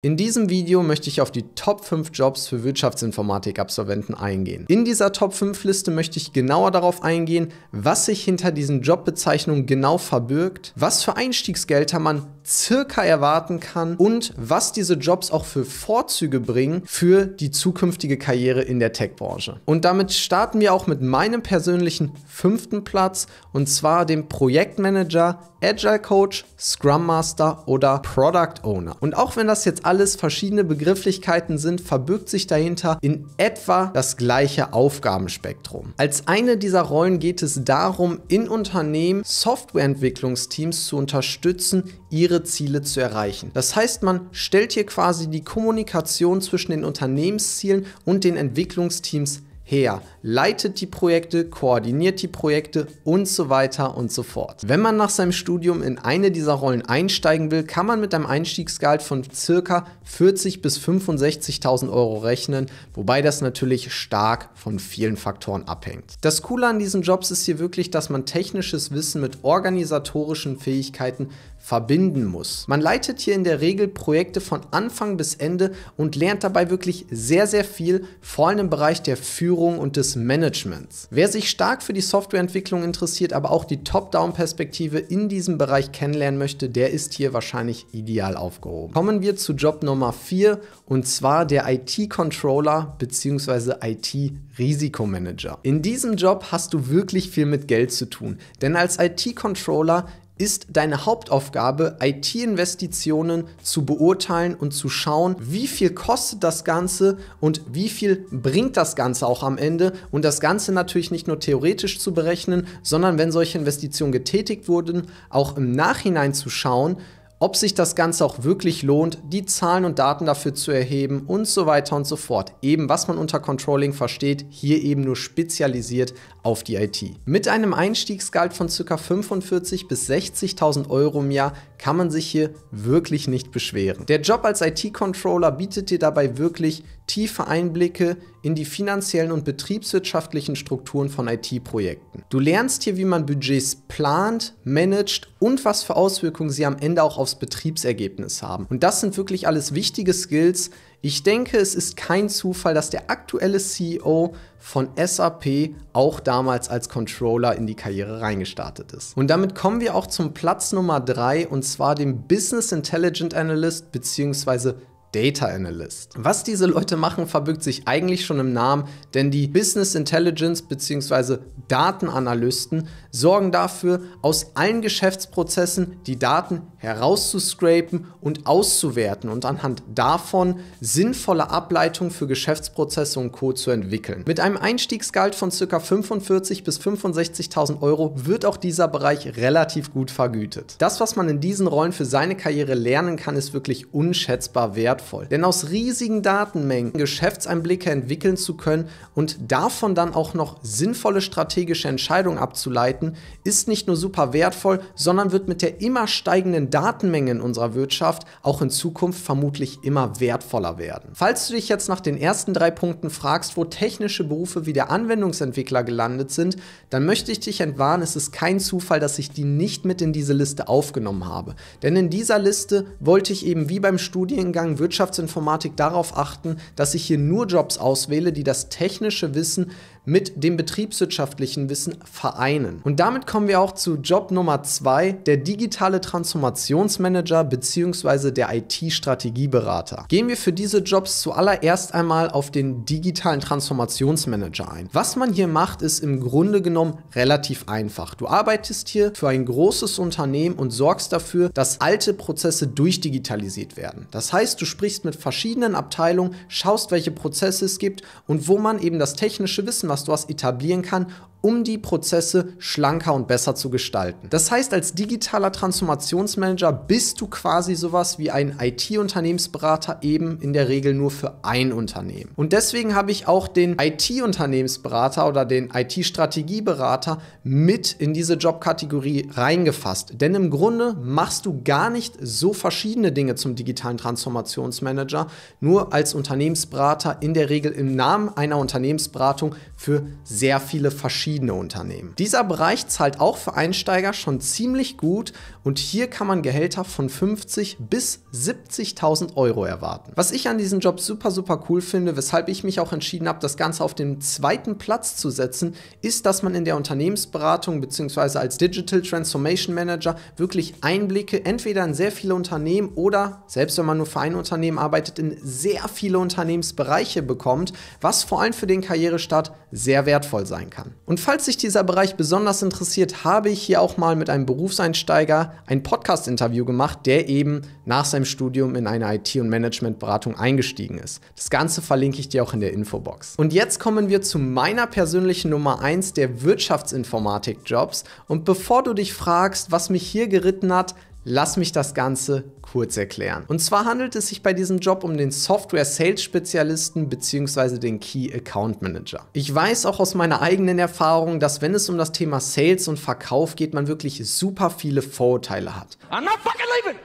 In diesem Video möchte ich auf die Top 5 Jobs für Wirtschaftsinformatik-Absolventen eingehen. In dieser Top 5 Liste möchte ich genauer darauf eingehen, was sich hinter diesen Jobbezeichnungen genau verbirgt, was für Einstiegsgelder man circa erwarten kann und was diese Jobs auch für Vorzüge bringen für die zukünftige Karriere in der Tech-Branche. Und damit starten wir auch mit meinem persönlichen fünften Platz und zwar dem Projektmanager Agile Coach, Scrum Master oder Product Owner. Und auch wenn das jetzt alles verschiedene Begrifflichkeiten sind, verbirgt sich dahinter in etwa das gleiche Aufgabenspektrum. Als eine dieser Rollen geht es darum, in Unternehmen Softwareentwicklungsteams zu unterstützen, ihre Ziele zu erreichen. Das heißt, man stellt hier quasi die Kommunikation zwischen den Unternehmenszielen und den Entwicklungsteams her, leitet die Projekte, koordiniert die Projekte und so weiter und so fort. Wenn man nach seinem Studium in eine dieser Rollen einsteigen will, kann man mit einem Einstiegsgehalt von circa 40.000 bis 65.000 Euro rechnen, wobei das natürlich stark von vielen Faktoren abhängt. Das Coole an diesen Jobs ist hier wirklich, dass man technisches Wissen mit organisatorischen Fähigkeiten verbinden muss. Man leitet hier in der Regel Projekte von Anfang bis Ende und lernt dabei wirklich sehr, sehr viel, vor allem im Bereich der Führung und des Managements. Wer sich stark für die Softwareentwicklung interessiert, aber auch die Top-Down-Perspektive in diesem Bereich kennenlernen möchte, der ist hier wahrscheinlich ideal aufgehoben. Kommen wir zu Job Nummer 4 und zwar der IT-Controller bzw. IT-Risikomanager. In diesem Job hast du wirklich viel mit Geld zu tun, denn als IT-Controller ist deine Hauptaufgabe, IT-Investitionen zu beurteilen und zu schauen, wie viel kostet das Ganze und wie viel bringt das Ganze auch am Ende. Und das Ganze natürlich nicht nur theoretisch zu berechnen, sondern wenn solche Investitionen getätigt wurden, auch im Nachhinein zu schauen, ob sich das Ganze auch wirklich lohnt, die Zahlen und Daten dafür zu erheben und so weiter und so fort. Eben was man unter Controlling versteht, hier eben nur spezialisiert auf die IT. Mit einem Einstiegsgehalt von ca. 45.000 bis 60.000 Euro im Jahr kann man sich hier wirklich nicht beschweren. Der Job als IT-Controller bietet dir dabei wirklich tiefe Einblicke in die finanziellen und betriebswirtschaftlichen Strukturen von IT-Projekten. Du lernst hier, wie man Budgets plant, managt und was für Auswirkungen sie am Ende auch aufs Betriebsergebnis haben. Und das sind wirklich alles wichtige Skills. Ich denke, es ist kein Zufall, dass der aktuelle CEO von SAP auch damals als Controller in die Karriere reingestartet ist. Und damit kommen wir auch zum Platz Nummer drei und zwar dem Business Intelligent Analyst bzw. Data Analyst. Was diese Leute machen, verbirgt sich eigentlich schon im Namen, denn die Business Intelligence bzw. Datenanalysten sorgen dafür, aus allen Geschäftsprozessen die Daten herauszuscrapen und auszuwerten und anhand davon sinnvolle Ableitungen für Geschäftsprozesse und Co. zu entwickeln. Mit einem Einstiegsgehalt von ca. 45.000 bis 65.000 Euro wird auch dieser Bereich relativ gut vergütet. Das, was man in diesen Rollen für seine Karriere lernen kann, ist wirklich unschätzbar wert wertvoll. Denn aus riesigen Datenmengen Geschäftseinblicke entwickeln zu können und davon dann auch noch sinnvolle strategische Entscheidungen abzuleiten, ist nicht nur super wertvoll, sondern wird mit der immer steigenden Datenmenge in unserer Wirtschaft auch in Zukunft vermutlich immer wertvoller werden. Falls du dich jetzt nach den ersten drei Punkten fragst, wo technische Berufe wie der Anwendungsentwickler gelandet sind, dann möchte ich dich entwarnen, es ist kein Zufall, dass ich die nicht mit in diese Liste aufgenommen habe. Denn in dieser Liste wollte ich eben wie beim Studiengang Wirtschaftsinformatik darauf achten, dass ich hier nur Jobs auswähle, die das technische Wissen mit dem betriebswirtschaftlichen Wissen vereinen. Und damit kommen wir auch zu Job Nummer 2, der digitale Transformationsmanager bzw. der IT-Strategieberater. Gehen wir für diese Jobs zuallererst einmal auf den digitalen Transformationsmanager ein. Was man hier macht, ist im Grunde genommen relativ einfach. Du arbeitest hier für ein großes Unternehmen und sorgst dafür, dass alte Prozesse durchdigitalisiert werden. Das heißt, du sprichst mit verschiedenen Abteilungen, schaust, welche Prozesse es gibt und wo man eben das technische Wissen, was was du hast, etablieren kann um die Prozesse schlanker und besser zu gestalten. Das heißt, als digitaler Transformationsmanager bist du quasi sowas wie ein IT-Unternehmensberater eben in der Regel nur für ein Unternehmen. Und deswegen habe ich auch den IT-Unternehmensberater oder den IT-Strategieberater mit in diese Jobkategorie reingefasst. Denn im Grunde machst du gar nicht so verschiedene Dinge zum digitalen Transformationsmanager, nur als Unternehmensberater in der Regel im Namen einer Unternehmensberatung für sehr viele verschiedene verschiedene Unternehmen. Dieser Bereich zahlt auch für Einsteiger schon ziemlich gut und hier kann man Gehälter von 50 bis 70.000 Euro erwarten. Was ich an diesem Job super, super cool finde, weshalb ich mich auch entschieden habe, das Ganze auf den zweiten Platz zu setzen, ist, dass man in der Unternehmensberatung bzw. als Digital Transformation Manager wirklich Einblicke entweder in sehr viele Unternehmen oder, selbst wenn man nur für ein Unternehmen arbeitet, in sehr viele Unternehmensbereiche bekommt, was vor allem für den Karrierestart sehr wertvoll sein kann. Und und falls sich dieser Bereich besonders interessiert, habe ich hier auch mal mit einem Berufseinsteiger ein Podcast-Interview gemacht, der eben nach seinem Studium in eine IT- und Managementberatung eingestiegen ist. Das Ganze verlinke ich dir auch in der Infobox. Und jetzt kommen wir zu meiner persönlichen Nummer 1 der Wirtschaftsinformatik-Jobs. Und bevor du dich fragst, was mich hier geritten hat, Lass mich das Ganze kurz erklären. Und zwar handelt es sich bei diesem Job um den Software Sales Spezialisten bzw. den Key Account Manager. Ich weiß auch aus meiner eigenen Erfahrung, dass wenn es um das Thema Sales und Verkauf geht, man wirklich super viele Vorurteile hat. I'm not fucking leaving.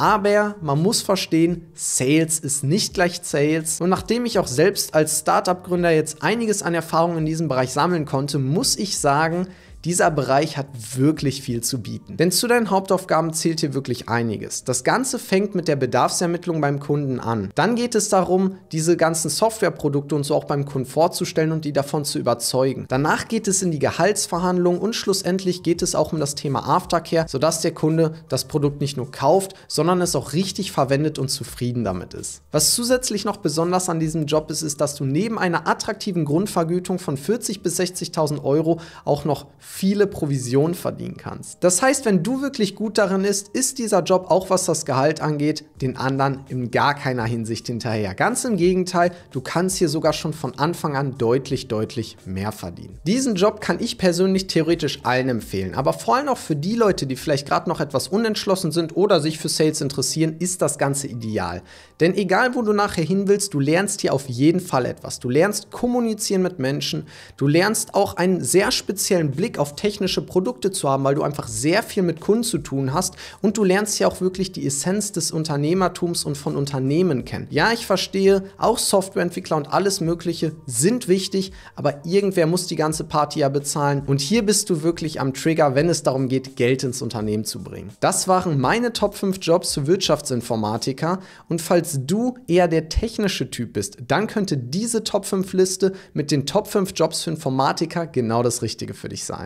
Aber man muss verstehen, Sales ist nicht gleich Sales. Und nachdem ich auch selbst als Startup-Gründer jetzt einiges an Erfahrung in diesem Bereich sammeln konnte, muss ich sagen, dieser Bereich hat wirklich viel zu bieten. Denn zu deinen Hauptaufgaben zählt hier wirklich einiges. Das Ganze fängt mit der Bedarfsermittlung beim Kunden an. Dann geht es darum, diese ganzen Softwareprodukte und so auch beim Kunden vorzustellen und die davon zu überzeugen. Danach geht es in die Gehaltsverhandlung und schlussendlich geht es auch um das Thema Aftercare, sodass der Kunde das Produkt nicht nur kauft, sondern es auch richtig verwendet und zufrieden damit ist. Was zusätzlich noch besonders an diesem Job ist, ist, dass du neben einer attraktiven Grundvergütung von 40.000 bis 60.000 Euro auch noch viele Provisionen verdienen kannst. Das heißt, wenn du wirklich gut darin ist, ist dieser Job auch was das Gehalt angeht, den anderen in gar keiner Hinsicht hinterher. Ganz im Gegenteil, du kannst hier sogar schon von Anfang an deutlich, deutlich mehr verdienen. Diesen Job kann ich persönlich theoretisch allen empfehlen, aber vor allem auch für die Leute, die vielleicht gerade noch etwas unentschlossen sind oder sich für Sales interessieren, ist das Ganze ideal. Denn egal, wo du nachher hin willst, du lernst hier auf jeden Fall etwas. Du lernst kommunizieren mit Menschen, du lernst auch einen sehr speziellen Blick auf technische Produkte zu haben, weil du einfach sehr viel mit Kunden zu tun hast und du lernst ja auch wirklich die Essenz des Unternehmertums und von Unternehmen kennen. Ja, ich verstehe, auch Softwareentwickler und alles Mögliche sind wichtig, aber irgendwer muss die ganze Party ja bezahlen und hier bist du wirklich am Trigger, wenn es darum geht, Geld ins Unternehmen zu bringen. Das waren meine Top 5 Jobs für Wirtschaftsinformatiker und falls du eher der technische Typ bist, dann könnte diese Top 5 Liste mit den Top 5 Jobs für Informatiker genau das Richtige für dich sein.